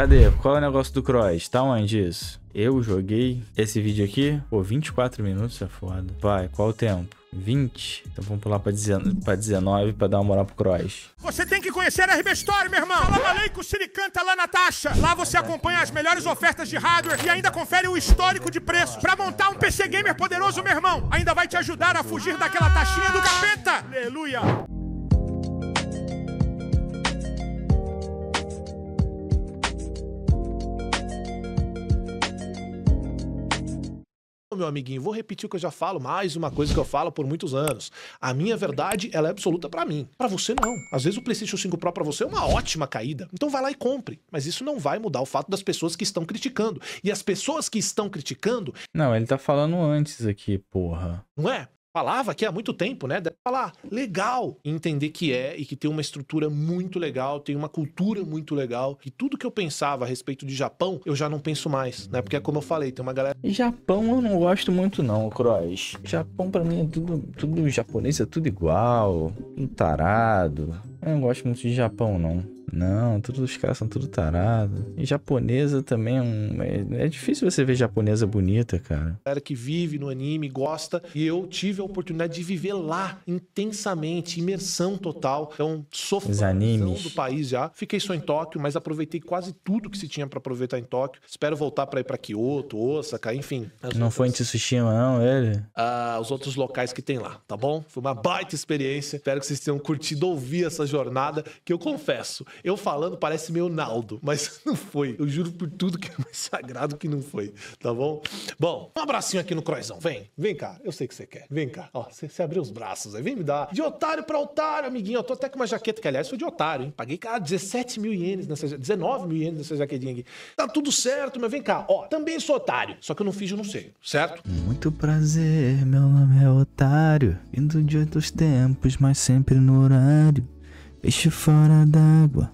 Cadê? Qual é o negócio do cross? Tá onde isso? Eu joguei esse vídeo aqui. Pô, 24 minutos é foda. Vai, qual o tempo? 20. Então vamos pular pra 19 pra, 19, pra dar uma moral pro Cross. Você tem que conhecer a RB Store, meu irmão. Fala Maleico Siricanta lá na taxa. Lá você acompanha as melhores ofertas de hardware e ainda confere o histórico de preço. Pra montar um PC gamer poderoso, meu irmão, ainda vai te ajudar a fugir daquela taxinha do capeta. Aleluia. meu amiguinho, vou repetir o que eu já falo, mais uma coisa que eu falo por muitos anos. A minha verdade, ela é absoluta para mim. Para você, não. Às vezes o PlayStation 5 Pro para você é uma ótima caída. Então vai lá e compre. Mas isso não vai mudar o fato das pessoas que estão criticando. E as pessoas que estão criticando. Não, ele tá falando antes aqui, porra. Não é? falava que há muito tempo, né? Deve falar legal, entender que é e que tem uma estrutura muito legal, tem uma cultura muito legal. E tudo que eu pensava a respeito de Japão, eu já não penso mais, né? Porque é como eu falei, tem uma galera. Japão eu não gosto muito, não, Croz. Japão para mim é tudo, tudo japonês, é tudo igual, tudo tarado. Eu não gosto muito de Japão, não. Não, todos os caras são tudo tarado. E japonesa também é um. É, é difícil você ver japonesa bonita, cara. Era que vive no anime, gosta. E eu tive a oportunidade de viver lá intensamente, imersão total. Então, sou os animes. do país já. Fiquei só em Tóquio, mas aproveitei quase tudo que se tinha para aproveitar em Tóquio. Espero voltar para ir para Kyoto, Osaka, enfim. Não outras... foi em Tsushima, não, ele? Ah, os outros locais que tem lá, tá bom? Foi uma baita experiência. Espero que vocês tenham curtido ouvir essa jornada, que eu confesso. Eu falando parece meio Naldo, mas não foi. Eu juro por tudo que é mais sagrado que não foi, tá bom? Bom, um abracinho aqui no Croizão. Vem, vem cá. Eu sei que você quer. Vem cá. Ó, você, abriu os braços aí. Vem me dar. De otário pra otário, amiguinho. Eu tô até com uma jaqueta que, aliás, foi de otário, hein? Paguei, cara, 17 mil ienes nessa 19 mil ienes nessa jaquetinha aqui. Tá tudo certo, mas vem cá. Ó, também sou otário. Só que eu não fiz, eu não sei, certo? Muito prazer, meu nome é Otário. Vindo de outros tempos, mas sempre no horário peixe fora d'água,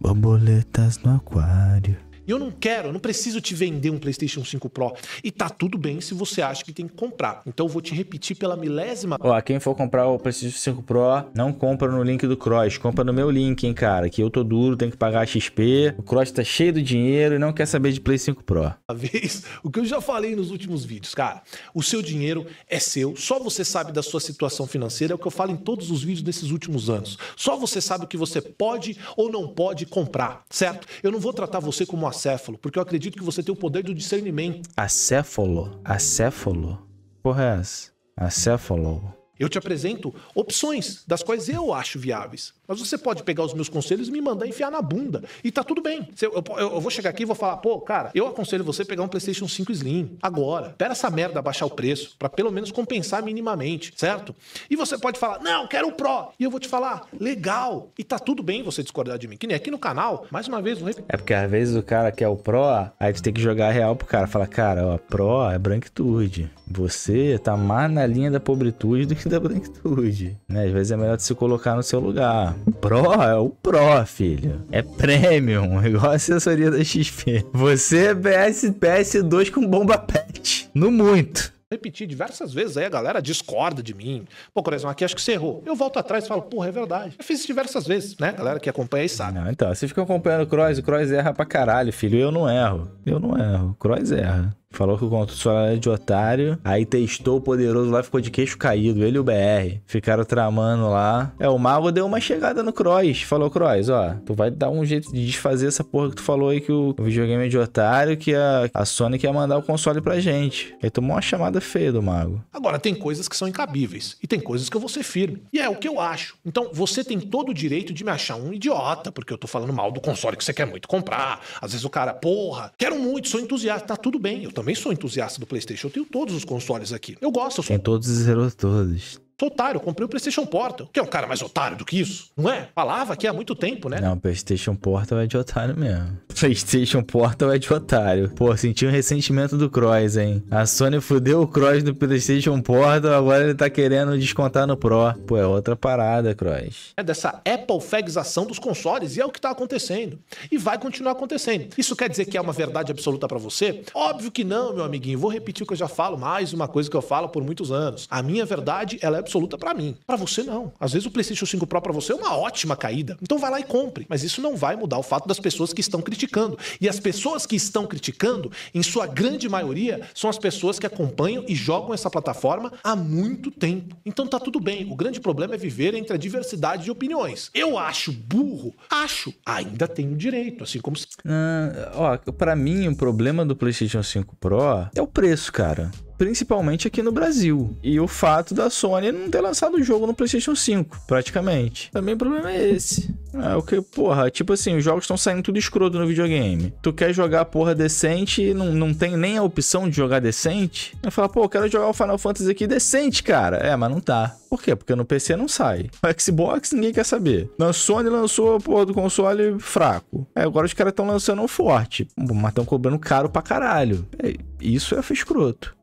borboletas no aquário. E eu não quero, não preciso te vender um PlayStation 5 Pro. E tá tudo bem se você acha que tem que comprar. Então eu vou te repetir pela milésima. Ó, quem for comprar o PlayStation 5 Pro, não compra no link do Cross, compra no meu link, hein, cara. Que eu tô duro, tenho que pagar XP. O Cross tá cheio do dinheiro e não quer saber de Play 5 Pro. Uma vez, o que eu já falei nos últimos vídeos, cara. O seu dinheiro é seu, só você sabe da sua situação financeira, é o que eu falo em todos os vídeos desses últimos anos. Só você sabe o que você pode ou não pode comprar, certo? Eu não vou tratar você como uma acéfalo, porque eu acredito que você tem o poder do discernimento. Acéfalo? Acéfalo? Porra é essa? Acéfalo. Eu te apresento opções das quais eu acho viáveis. Mas você pode pegar os meus conselhos e me mandar enfiar na bunda. E tá tudo bem. Eu, eu, eu vou chegar aqui e vou falar, pô, cara, eu aconselho você pegar um PlayStation 5 Slim agora. Pera essa merda baixar o preço, para pelo menos compensar minimamente, certo? E você pode falar, não, quero o Pro. E eu vou te falar, legal. E tá tudo bem você discordar de mim. Que nem aqui no canal, mais uma vez, É porque às vezes o cara quer o Pro, aí tu tem que jogar real pro cara. Fala, cara, ó, Pro é branquitude. Você tá mais na linha da pobretude do que da branquitude. Né? Às vezes é melhor se colocar no seu lugar. Pro é o Pro, filho. É Premium, igual a assessoria da XP. Você é PS, PS2 com bomba pet. No muito repeti diversas vezes aí, a galera discorda de mim. Pô, Coração, aqui acho que você errou. Eu volto atrás e falo, porra, é verdade. Eu fiz isso diversas vezes, né? A galera que acompanha aí sabe. Não, então, vocês ficam acompanhando o Cross, o Cross erra pra caralho, filho. Eu não erro. Eu não erro. O Cross erra. Falou que o consultor era de otário. Aí testou o poderoso lá, ficou de queixo caído. Ele e o BR. Ficaram tramando lá. É, o mago deu uma chegada no Cross. Falou, Cross, ó, tu vai dar um jeito de desfazer essa porra que tu falou aí que o videogame é de otário, que a, a Sony quer mandar o console pra gente. Aí tomou uma chamada feia do mago. Agora, tem coisas que são incabíveis. E tem coisas que eu vou ser firme. E é o que eu acho. Então, você tem todo o direito de me achar um idiota, porque eu tô falando mal do console que você quer muito comprar. Às vezes o cara, porra, quero muito, sou entusiasta. Tá tudo bem, eu também sou entusiasta do PlayStation. Eu tenho todos os consoles aqui. Eu gosto. Eu Tem todos e zerou todos. Sou otário, comprei o PlayStation Portal. Que é um cara mais otário do que isso, não é? Falava aqui há muito tempo, né? Não, PlayStation Portal é de otário mesmo. PlayStation Portal é de otário. Pô, senti um ressentimento do Cross, hein? A Sony fudeu o Cross no PlayStation Portal, agora ele tá querendo descontar no Pro. Pô, é outra parada, Cross. É dessa Apple fagização dos consoles e é o que tá acontecendo. E vai continuar acontecendo. Isso quer dizer que é uma verdade absoluta para você? Óbvio que não, meu amiguinho. Vou repetir o que eu já falo, mais uma coisa que eu falo por muitos anos. A minha verdade, ela é absoluta para mim. Para você não. Às vezes o PlayStation 5 Pro para você é uma ótima caída. Então vai lá e compre. Mas isso não vai mudar o fato das pessoas que estão criticando. E as pessoas que estão criticando, em sua grande maioria, são as pessoas que acompanham e jogam essa plataforma há muito tempo. Então tá tudo bem. O grande problema é viver entre a diversidade de opiniões. Eu acho burro, acho, ainda tenho direito, assim como ah, ó, para mim o problema do PlayStation 5 Pro é o preço, cara principalmente aqui no Brasil. E o fato da Sony não ter lançado o jogo no PlayStation 5, praticamente. Também o problema é esse. É o que, porra, tipo assim, os jogos estão saindo tudo escroto no videogame. Tu quer jogar porra decente e não, não tem nem a opção de jogar decente? Eu falo, pô, eu quero jogar o Final Fantasy aqui decente, cara. É, mas não tá. Por quê? Porque no PC não sai. no Xbox ninguém quer saber. Na Sony lançou a porra do console fraco. É, agora os caras estão lançando um forte. Mas estão cobrando caro pra caralho. É, isso é escroto.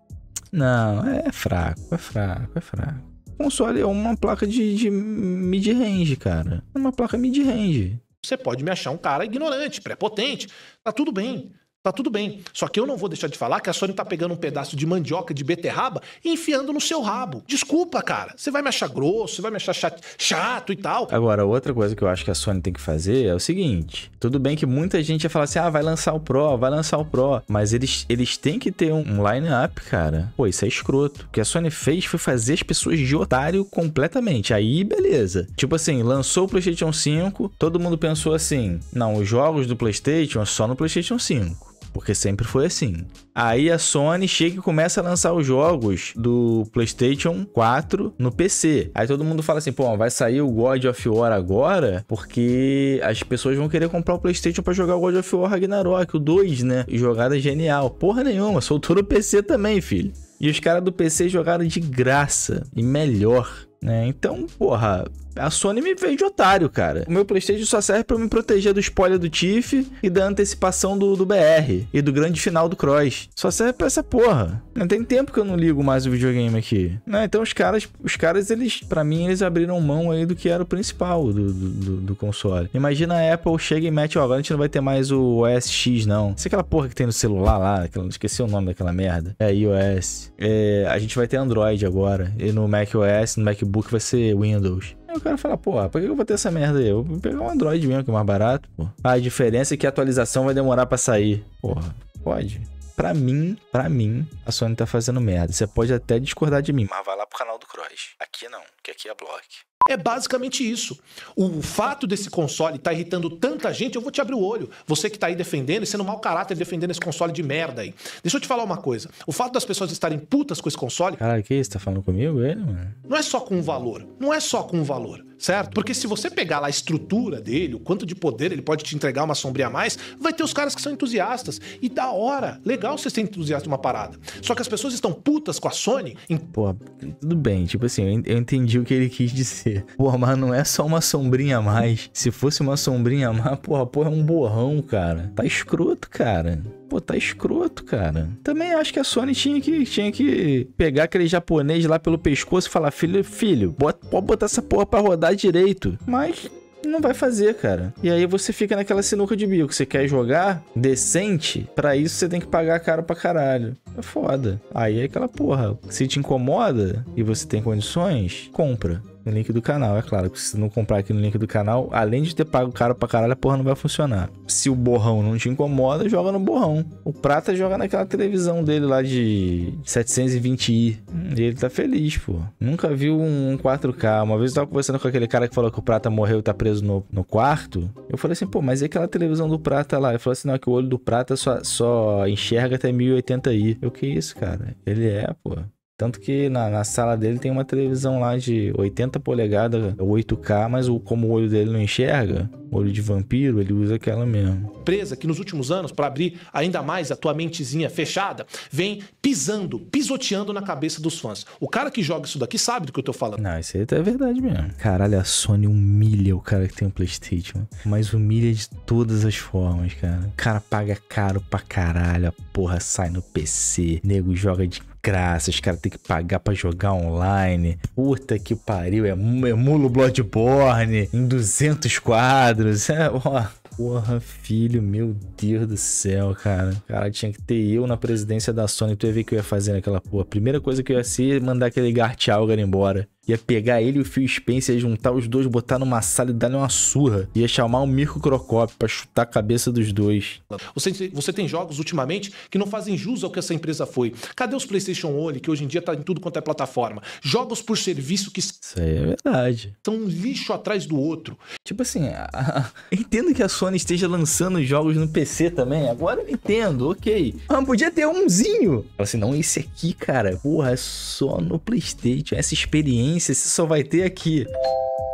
Não, é fraco, é fraco, é fraco. O console é uma placa de, de mid-range, cara. É uma placa mid-range. Você pode me achar um cara ignorante, prepotente, tá tudo bem. Tá tudo bem. Só que eu não vou deixar de falar que a Sony tá pegando um pedaço de mandioca de beterraba e enfiando no seu rabo. Desculpa, cara. Você vai me achar grosso, você vai me achar chato, chato e tal. Agora, outra coisa que eu acho que a Sony tem que fazer é o seguinte: tudo bem que muita gente ia falar assim, ah, vai lançar o Pro, vai lançar o Pro. Mas eles, eles têm que ter um, line-up, cara. Pô, isso é escroto. O que a Sony fez foi fazer as pessoas de otário completamente. Aí, beleza. Tipo assim, lançou o PlayStation 5, todo mundo pensou assim: não, os jogos do PlayStation é só no PlayStation 5 porque sempre foi assim. Aí a Sony chega e começa a lançar os jogos do PlayStation 4 no PC. Aí todo mundo fala assim: pô, vai sair o God of War agora, porque as pessoas vão querer comprar o PlayStation para jogar o God of War Ragnarok, o 2, né? Jogada genial. Porra nenhuma, soltou no PC também, filho. E os caras do PC jogaram de graça e melhor, né? Então, porra, a Sony me veio de otário, cara. O meu PlayStation só serve para me proteger do spoiler do Tiff e da antecipação do, do BR e do grande final do Cross. Só serve pra essa porra. Não Tem tempo que eu não ligo mais o videogame aqui. Né, então os caras, os caras, eles, para mim, eles abriram mão aí do que era o principal do, do, do console. Imagina a Apple chega e mete, ó, agora a gente não vai ter mais o OS X, não. Isso é aquela porra que tem no celular lá, aquela, esqueci o nome daquela merda. É iOS. É, a gente vai ter Android agora. E no macOS, no MacBook vai ser Windows. Aí o cara fala, porra, por que eu vou ter essa merda aí? Eu vou pegar um Android mesmo, que é mais barato, pô. A diferença é que a atualização vai demorar pra sair. Porra, pode. Pra mim, pra mim, a Sony tá fazendo merda. Você pode até discordar de mim, mas vai lá pro canal do Cross. Aqui não, que aqui é Block. É basicamente isso. O fato desse console estar tá irritando tanta gente, eu vou te abrir o olho. Você que está aí defendendo e sendo mau caráter defendendo esse console de merda aí. Deixa eu te falar uma coisa. O fato das pessoas estarem putas com esse console. Cara, que isso? Tá falando comigo? Ele, mano? Não é só com o valor. Não é só com o valor certo? Porque se você pegar lá a estrutura dele, o quanto de poder ele pode te entregar uma sombria a mais, vai ter os caras que são entusiastas. E da hora, legal você ser entusiasta de uma parada. Só que as pessoas estão putas com a Sony. Em... Pô, tudo bem, tipo assim, eu entendi o que ele quis dizer. Pô, mas não é só uma sombrinha a mais. Se fosse uma sombrinha a mais, porra, porra, é um borrão, cara. Tá escroto, cara. Pô, tá escroto, cara. Também acho que a Sony tinha que, tinha que pegar aquele japonês lá pelo pescoço e falar: filho, filho, bota, pode botar essa porra pra rodar direito. Mas não vai fazer, cara. E aí você fica naquela sinuca de bico. Você quer jogar decente? Para isso você tem que pagar caro pra caralho. É foda. Aí é aquela porra. Se te incomoda e você tem condições, compra. No link do canal, é claro. se você não comprar aqui no link do canal, além de ter pago caro pra caralho, a porra não vai funcionar. Se o borrão não te incomoda, joga no borrão. O Prata joga naquela televisão dele lá de 720i. E ele tá feliz, pô. Nunca viu um 4K. Uma vez eu tava conversando com aquele cara que falou que o Prata morreu e tá preso no, no quarto. Eu falei assim, pô, mas e aquela televisão do Prata lá? Ele falou assim, não, é que o olho do Prata só, só enxerga até 1080i. Eu, que isso, cara? Ele é, pô. Tanto que na, na, sala dele tem uma televisão lá de 80 polegadas, 8K, mas o, como o olho dele não enxerga, olho de vampiro, ele usa aquela mesmo. Empresa que nos últimos anos, para abrir ainda mais a tua mentezinha fechada, vem pisando, pisoteando na cabeça dos fãs. O cara que joga isso daqui sabe do que eu tô falando. Não, isso aí é verdade mesmo. Caralho, a Sony humilha o cara que tem um Playstation. Mas humilha de todas as formas, cara. O cara paga caro pra caralho, a porra sai no PC, nego joga de graça, os caras têm que pagar para jogar online. Puta que pariu, é, é mulo Bloodborne em 200 quadros. É, ó. Porra, filho, meu Deus do céu, cara. Cara, tinha que ter eu na presidência da Sony. Tu ia ver o que eu ia fazer naquela porra. A primeira coisa que eu ia ser é mandar aquele Gart Algar embora. Ia pegar ele e o Phil Spencer, ia juntar os dois, botar numa sala e dar-lhe uma surra. Ia chamar o Mirko Crocop pra chutar a cabeça dos dois. Você, você tem jogos ultimamente que não fazem jus ao que essa empresa foi. Cadê os PlayStation One, que hoje em dia tá em tudo quanto é plataforma? Jogos por serviço que. Isso aí é verdade. São um lixo atrás do outro. Tipo assim, a... entendo que a Sony esteja lançando jogos no PC também. Agora eu entendo, ok. Mas ah, podia ter umzinho. Fala assim, não, esse aqui, cara, porra, é só no PlayStation. Essa experiência experiência você só vai ter aqui.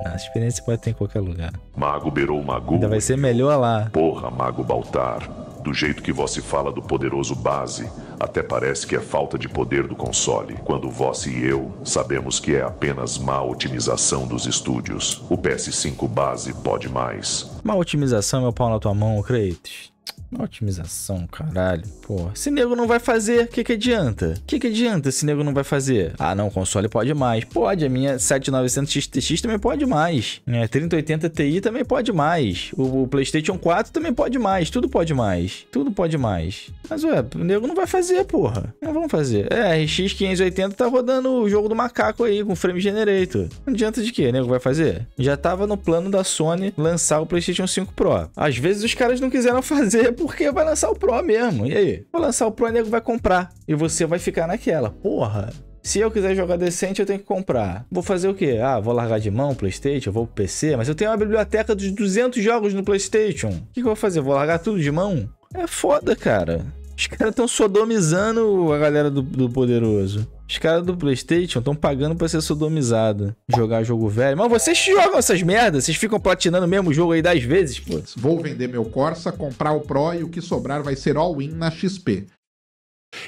A experiência pode ter em qualquer lugar. Mago berou mago. Ainda vai ser melhor lá. Porra, Mago Baltar. Do jeito que você fala do poderoso base, até parece que é falta de poder do console, quando você e eu sabemos que é apenas má otimização dos estúdios. O PS5 base pode mais. Má otimização, meu pau na tua mão, Kratos. Uma otimização, caralho. Porra. Se nego não vai fazer, o que, que adianta? O que, que adianta se nego não vai fazer? Ah, não, console pode mais. Pode, a minha 7900 XTX também pode mais. Minha 3080 Ti também pode mais. O, o, PlayStation 4 também pode mais. Tudo pode mais. Tudo pode mais. Mas, ué, o nego não vai fazer, porra. Não vamos fazer. É, RX 580 tá rodando o jogo do macaco aí com frame generator. Não adianta de que, nego vai fazer? Já tava no plano da Sony lançar o PlayStation 5 Pro. Às vezes os caras não quiseram fazer, porque vai lançar o Pro mesmo. E aí? Vou lançar o Pro e o nego vai comprar. E você vai ficar naquela. Porra. Se eu quiser jogar decente, eu tenho que comprar. Vou fazer o quê? Ah, vou largar de mão o PlayStation, vou pro PC, mas eu tenho uma biblioteca dos 200 jogos no PlayStation. O que, que eu vou fazer? Vou largar tudo de mão? É foda, cara. Os caras estão sodomizando a galera do, do poderoso. Os caras do PlayStation estão pagando pra ser sodomizado. Jogar jogo velho. Mas vocês jogam essas merdas? Vocês ficam platinando o mesmo jogo aí 10 vezes, pô? Vou vender meu Corsa, comprar o Pro e o que sobrar vai ser all-in na XP.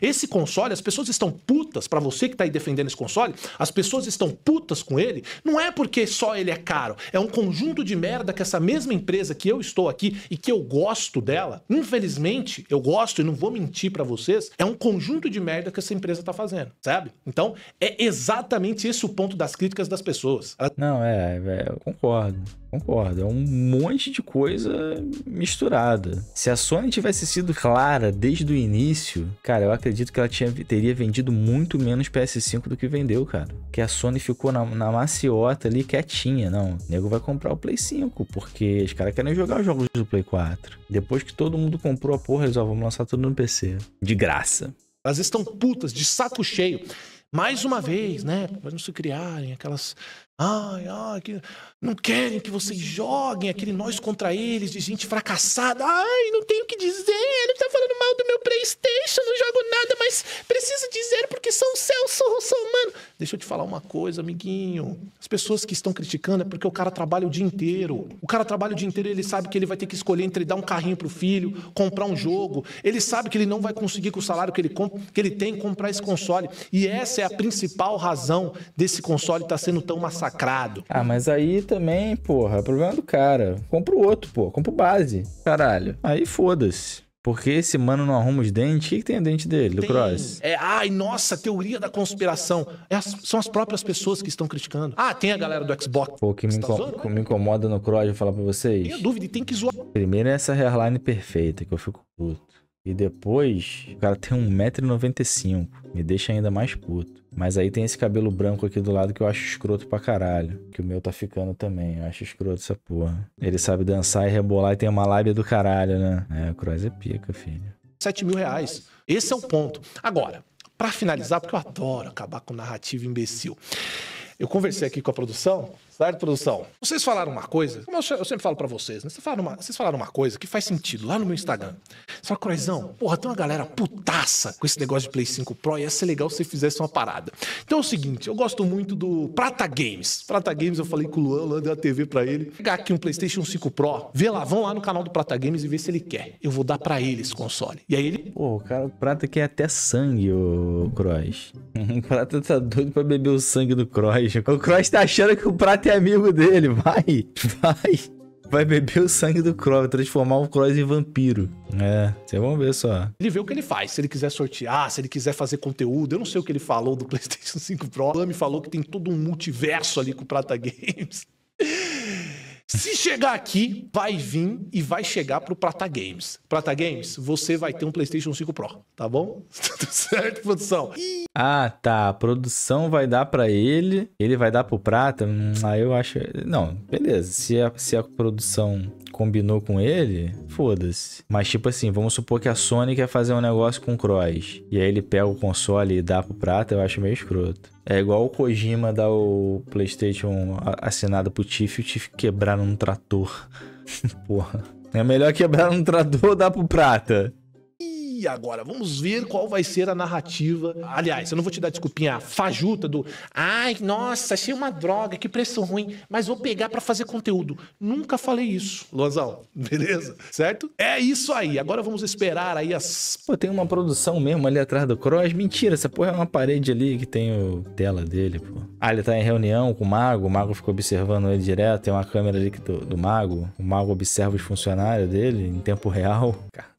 Esse console, as pessoas estão putas, para você que tá aí defendendo esse console, as pessoas estão putas com ele, não é porque só ele é caro, é um conjunto de merda que essa mesma empresa que eu estou aqui e que eu gosto dela, infelizmente, eu gosto e não vou mentir para vocês, é um conjunto de merda que essa empresa tá fazendo, sabe? Então, é exatamente esse o ponto das críticas das pessoas. Não, é, é, eu concordo. Concordo, é um monte de coisa misturada. Se a Sony tivesse sido clara desde o início, cara, eu acredito que ela tinha, teria vendido muito menos PS5 do que vendeu, cara. Que a Sony ficou na, na maciota ali quietinha, não. O nego vai comprar o Play 5, porque os caras querem jogar os jogos do Play 4. Depois que todo mundo comprou a porra, eles, ó, vamos lançar tudo no PC. De graça. Elas estão putas, de saco cheio mais uma vez, né? Para não se criarem aquelas. Ai, ai, que... não querem que vocês joguem aquele nós contra eles de gente fracassada. Ai, não tenho que Deixa eu te falar uma coisa, amiguinho. As pessoas que estão criticando é porque o cara trabalha o dia inteiro. O cara trabalha o dia inteiro, ele sabe que ele vai ter que escolher entre dar um carrinho para o filho, comprar um jogo. Ele sabe que ele não vai conseguir com o salário que ele, que ele tem comprar esse console. E essa é a principal razão desse console estar tá sendo tão massacrado. Ah, mas aí também, porra, é problema do cara. Compra o outro, pô. Compra o base. Caralho. Aí foda-se. Porque esse mano não arruma os dentes. O que, tem o dente dele, do tem. Cross? É, ai, nossa, teoria da conspiração. É as, são as próprias pessoas que estão criticando. Ah, tem a galera do Xbox. Pô, que me, tá zoando, né? me incomoda no Cross, vou falar pra vocês. Tenho dúvida, tem que zoar. Primeiro é essa hairline perfeita, que eu fico puto. E depois, o cara tem 1,95m. Me deixa ainda mais puto. Mas aí tem esse cabelo branco aqui do lado que eu acho escroto pra caralho. Que o meu tá ficando também. Eu acho escroto essa porra. Ele sabe dançar e rebolar e tem uma lábia do caralho, né? É, o Cross é pica, filho. 7 mil reais. Esse é o ponto. Agora, para finalizar, porque eu adoro acabar com narrativa imbecil. Eu conversei aqui com a produção Certo, produção? Vocês falaram uma coisa, como eu sempre falo para vocês, né? Vocês falaram, uma, vocês falaram uma coisa que faz sentido lá no meu Instagram. Você fala, Croizão, porra, tem uma galera putaça com esse negócio de Play 5 Pro e ia ser legal se você fizesse uma parada. Então é o seguinte, eu gosto muito do Prata Games. Prata Games, eu falei com o Luan, Luan deu a TV para ele. Pegar aqui um PlayStation 5 Pro, vê lá, vão lá no canal do Prata Games e vê se ele quer. Eu vou dar para ele esse console. E aí ele. Pô, o cara, o Prata quer até sangue, o Croz. O Prata tá doido pra beber o sangue do Croz. O Croz tá achando que o Prata Mata é amigo dele, vai, vai. Vai beber o sangue do Croy, transformar o Croy em vampiro. É, vocês vão é ver só. Ele vê o que ele faz, se ele quiser sortear, se ele quiser fazer conteúdo. Eu não sei o que ele falou do PlayStation 5 Pro. O me falou que tem todo um multiverso ali com o Prata Games. Se chegar aqui, vai vir e vai chegar pro Prata Games. Prata Games, você vai ter um PlayStation 5 Pro, tá bom? Tudo certo, produção? Ah, tá. A produção vai dar para ele, ele vai dar pro Prata. Hum, aí ah, eu acho. Não, beleza. Se a, se a produção combinou com ele, foda-se. Mas tipo assim, vamos supor que a Sony quer fazer um negócio com o Cross. E aí ele pega o console e dá pro Prata, eu acho meio escroto. É igual o Kojima dar o PlayStation assinado pro Tiff e o Tiff quebrar num trator. Porra. É melhor quebrar num trator ou dar pro Prata. E agora, vamos ver qual vai ser a narrativa. Aliás, eu não vou te dar desculpinha fajuta do ai, nossa, achei uma droga, que preço ruim, mas vou pegar para fazer conteúdo. Nunca falei isso, Luanzão. Beleza? Certo? É isso aí. Agora vamos esperar aí as. Pô, tem uma produção mesmo ali atrás do Cross. Mentira, essa porra é uma parede ali que tem o tela dele, pô. Ah, ele tá em reunião com o Mago, o Mago ficou observando ele direto, tem uma câmera ali do, do Mago. O Mago observa os funcionários dele em tempo real. Cara.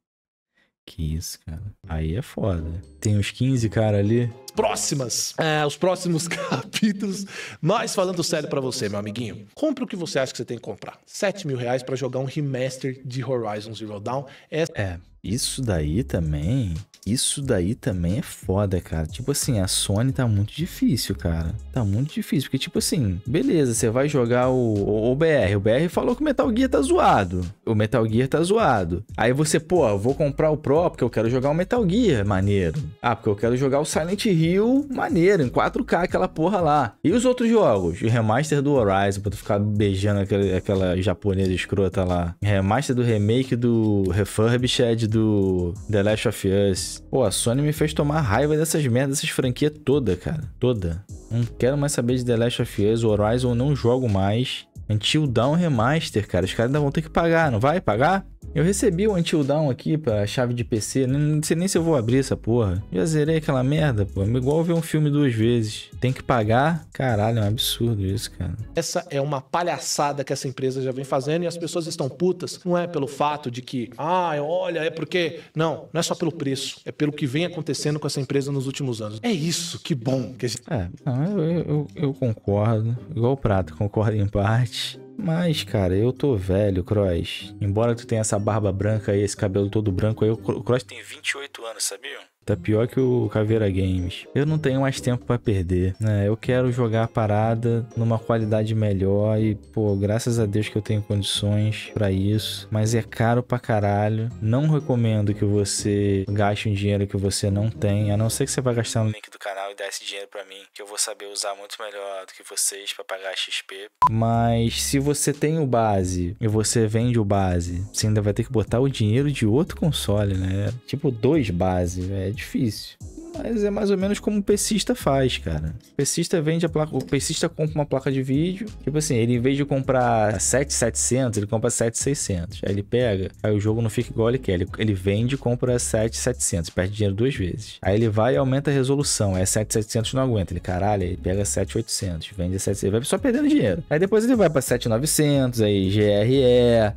Que isso, cara. Aí é foda. Tem uns 15 cara ali próximas, é, os próximos capítulos. Mas falando sério para você, meu amiguinho, compre o que você acha que você tem que comprar. 7 mil reais para jogar um remaster de Horizon Zero Dawn. É... é, isso daí também. Isso daí também é foda, cara. Tipo assim, a Sony tá muito difícil, cara. Tá muito difícil. Porque, tipo assim, beleza, você vai jogar o, o, o BR. O BR falou que o Metal Gear tá zoado. O Metal Gear tá zoado. Aí você, pô, vou comprar o Pro porque eu quero jogar o Metal Gear, maneiro. Ah, porque eu quero jogar o Silent Hill Hill maneiro, em 4K, aquela porra lá. E os outros jogos? O remaster do Horizon, pra tu ficar beijando aquela, aquela japonesa escrota lá. Remaster do remake do Refurbished do The Last of Us. Pô, a Sony me fez tomar raiva dessas merdas, dessas franquias toda, cara. Toda. Não quero mais saber de The Last of Us, Horizon eu não jogo mais. Until Down Remaster, cara. Os caras ainda vão ter que pagar, não vai pagar? Eu recebi o Until Down aqui pra chave de PC, não sei nem se eu vou abrir essa porra. Já zerei aquela merda, pô. É igual ver um filme duas vezes. Tem que pagar? Caralho, é um absurdo isso, cara. Essa é uma palhaçada que essa empresa já vem fazendo e as pessoas estão putas. Não é pelo fato de que, ah, olha, é porque. Não, não é só pelo preço. É pelo que vem acontecendo com essa empresa nos últimos anos. É isso, que bom. Que gente... É, não, eu, eu, eu concordo. Igual o Prato, concordo em parte. Mas, cara, eu tô velho, Cross. Embora tu tenha essa barba branca e esse cabelo todo branco aí, o Cross tem 28 anos, sabiam? Tá pior que o Caveira Games. Eu não tenho mais tempo para perder, né? Eu quero jogar a parada numa qualidade melhor e, pô, graças a Deus que eu tenho condições para isso, mas é caro pra caralho. Não recomendo que você gaste um dinheiro que você não tem, a não ser que você vá gastar no link do canal e dar esse dinheiro para mim, que eu vou saber usar muito melhor do que vocês para pagar XP. Mas se você tem o base e você vende o base, você ainda vai ter que botar o dinheiro de outro console, né? Tipo dois base, velho difícil. Mas é mais ou menos como o pesista faz, cara. O pesista vende a placa. O pesista compra uma placa de vídeo. Tipo assim, ele em vez de comprar 7700, ele compra 7600. Aí ele pega, aí o jogo não fica igual ele quer. Ele, ele vende e compra 7700. Perde dinheiro duas vezes. Aí ele vai e aumenta a resolução. É 7700 não aguenta. Ele, caralho, ele pega 7800. Vende 7700. Vai só perdendo dinheiro. Aí depois ele vai pra 7900. Aí GRE.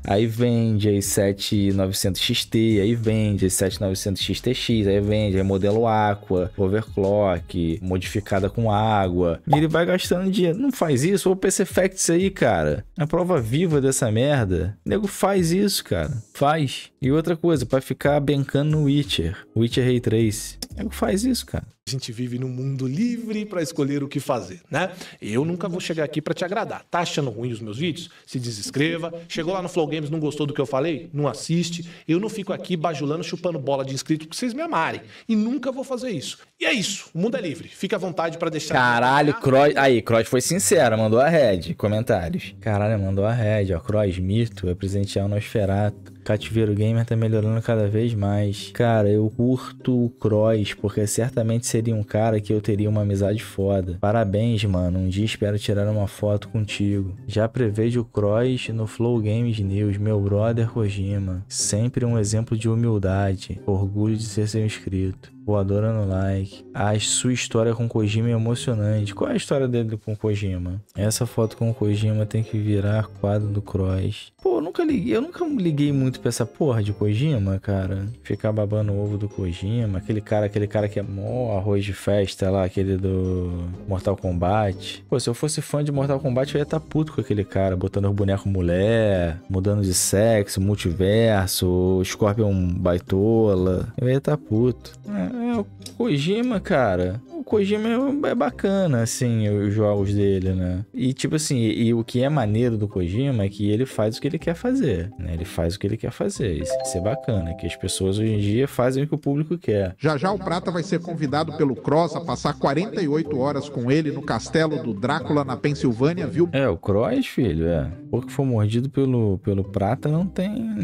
Aí vende. Aí 7900 XT. Aí vende. Aí 7900 XTX. Aí vende. Aí modelo ACO água, overclock, modificada com água. E ele vai gastando dinheiro. Não faz isso, ou o PC Facts aí, cara. É a prova viva dessa merda. O nego faz isso, cara. Faz. E outra coisa, para ficar bancando no Witcher, Witcher Ray Trace. O nego faz isso, cara. A gente vive num mundo livre para escolher o que fazer, né? Eu nunca vou chegar aqui para te agradar. Tá achando ruim os meus vídeos? Se desinscreva. Chegou lá no Flow Games, não gostou do que eu falei? Não assiste. Eu não fico aqui bajulando, chupando bola de inscrito porque vocês me amarem. E nunca vou fazer isso. E é isso. O mundo é livre. Fica à vontade para deixar. Caralho, Croy. Aí, Croy foi sincera, mandou a red. Comentários. Caralho, mandou a red, ó. Croy mito, É presentear o Nosferato. Cativeiro Gamer tá melhorando cada vez mais. Cara, eu curto o Croy porque certamente seria um cara que eu teria uma amizade foda. Parabéns, mano. Um dia espero tirar uma foto contigo. Já prevejo o Cross no Flow Games News, meu brother Kojima. Sempre um exemplo de humildade. Orgulho de ser seu inscrito voadora no like. A sua história com Kojima é emocionante. Qual é a história dele com Kojima? Essa foto com Kojima tem que virar quadro do Cross. Pô, eu nunca liguei, eu nunca liguei muito pra essa porra de Kojima, cara. Ficar babando o ovo do Kojima, aquele cara, aquele cara que é mó arroz de festa lá, aquele do Mortal Kombat. Pô, se eu fosse fã de Mortal Kombat, eu ia estar tá puto com aquele cara, botando o boneco mulher, mudando de sexo, multiverso, Scorpion baitola. Eu ia estar tá puto. É, é, o Kojima, cara. O Kojima é, é bacana, assim, os jogos dele, né? E, tipo assim, e, e o que é maneiro do Kojima é que ele faz o que ele quer fazer, né? Ele faz o que ele quer fazer. Isso, é bacana, que as pessoas hoje em dia fazem o que o público quer. Já já o Prata vai ser convidado pelo Cross a passar 48 horas com ele no castelo do Drácula, na Pensilvânia, viu? É, o Cross, filho, é. O que for mordido pelo, pelo Prata não tem.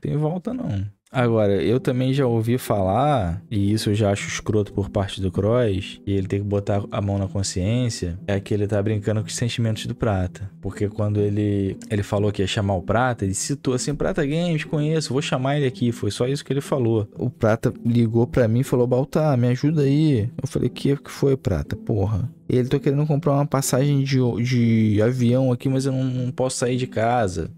tem volta, não. Agora, eu também já ouvi falar, e isso eu já acho escroto por parte do Cross, e ele tem que botar a mão na consciência, é que ele tá brincando com os sentimentos do Prata. Porque quando ele, ele falou que ia chamar o Prata, ele citou assim, Prata Games, conheço, vou chamar ele aqui. Foi só isso que ele falou. O Prata ligou para mim e falou, Baltar, me ajuda aí. Eu falei, que que foi, Prata? Porra. Ele tô querendo comprar uma passagem de, de avião aqui, mas eu não, não posso sair de casa.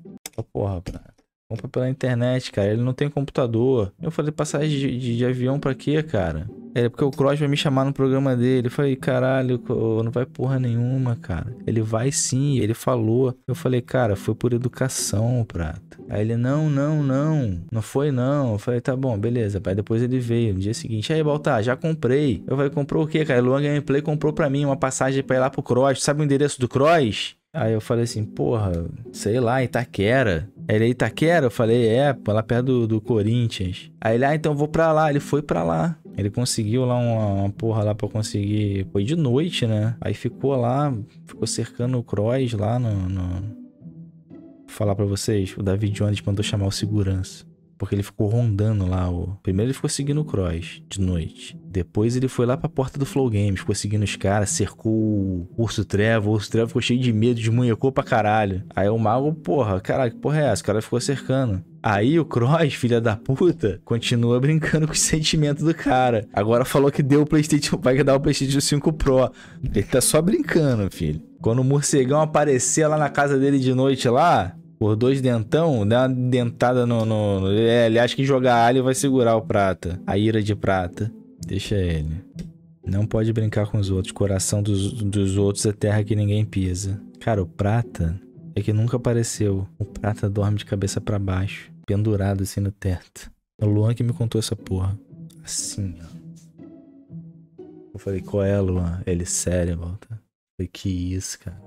porra, Prata. Compra pela internet, cara. Ele não tem computador. Eu falei, passagem de, de, de avião pra quê, cara? É porque o Cross vai me chamar no programa dele. Eu falei, caralho, não vai porra nenhuma, cara. Ele vai sim, ele falou. Eu falei, cara, foi por educação o prato. Aí ele, não, não, não. Não foi, não. Eu falei, tá bom, beleza. Aí depois ele veio no dia seguinte. Aí, Baltar, já comprei. Eu falei, comprou o quê, cara? Luan Gameplay comprou pra mim uma passagem pra ir lá pro Cross. Sabe o endereço do Cross? Aí eu falei assim, porra, sei lá, Itaquera. Ele é Itaquera? Eu falei, é, lá perto do, do Corinthians. Aí ele, ah, então vou pra lá. Ele foi pra lá. Ele conseguiu lá uma, uma porra lá pra conseguir. Foi de noite, né? Aí ficou lá, ficou cercando o Cross lá no. no... Vou falar pra vocês, o David Jones mandou chamar o segurança porque ele ficou rondando lá o. Primeiro ele ficou seguindo o Cross de noite. Depois ele foi lá pra porta do Flow Games, ficou seguindo os caras, cercou o Urso Trevor o Urso Trevor ficou cheio de medo, de desmunhecou pra caralho. Aí o mago, porra, caralho, que porra é essa? O cara ficou cercando. Aí o Cross, filha da puta, continua brincando com os sentimento do cara. Agora falou que deu o PlayStation, vai dar o PlayStation 5 Pro. Ele tá só brincando, filho. Quando o morcegão aparecer lá na casa dele de noite lá, por dois dentão, dá uma dentada no. no, é, ele acha que jogar alho vai segurar o prata. A ira de prata. Deixa ele. Não pode brincar com os outros. Coração dos, dos outros é terra que ninguém pisa. Cara, o prata é que nunca apareceu. O prata dorme de cabeça para baixo, pendurado assim no teto. É o Luan que me contou essa porra. Assim, ó. Eu falei, qual é, Luan? Ele, sério, volta. falei, que isso, cara.